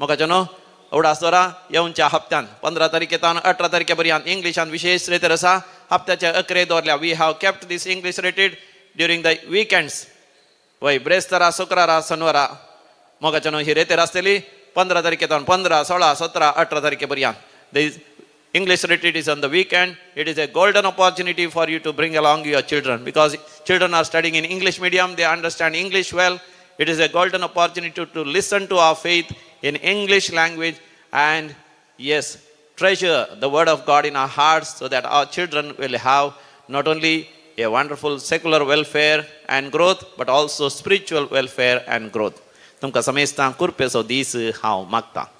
म्हाका नो एवढा दोरा येऊनच्या हप्त्यान पंदरा तारखेन अठरा तारखेपर्यंत इंग्लिश रेतेर आसा हप्त्याचे अकरे दोरल्या वी हॅव्हॅप्टीस इंग्लिश रेटेड विकेंड्स वै बारा शुक्रारा सोनवारा मोघाच्या नो ही रेतेर आसतली पंदरा तारखेतान पंदरा सोळा सतरा अठरा तारखेपर्यंत English rated is on the weekend it is a golden opportunity for you to bring children your children are studying in English medium they understand English well it is a golden opportunity to listen to our faith in English language and yes, treasure the word of God in our hearts so that our children will have not only a wonderful secular welfare and growth, but also spiritual welfare and growth. Tumka samesta kurpeso disu hao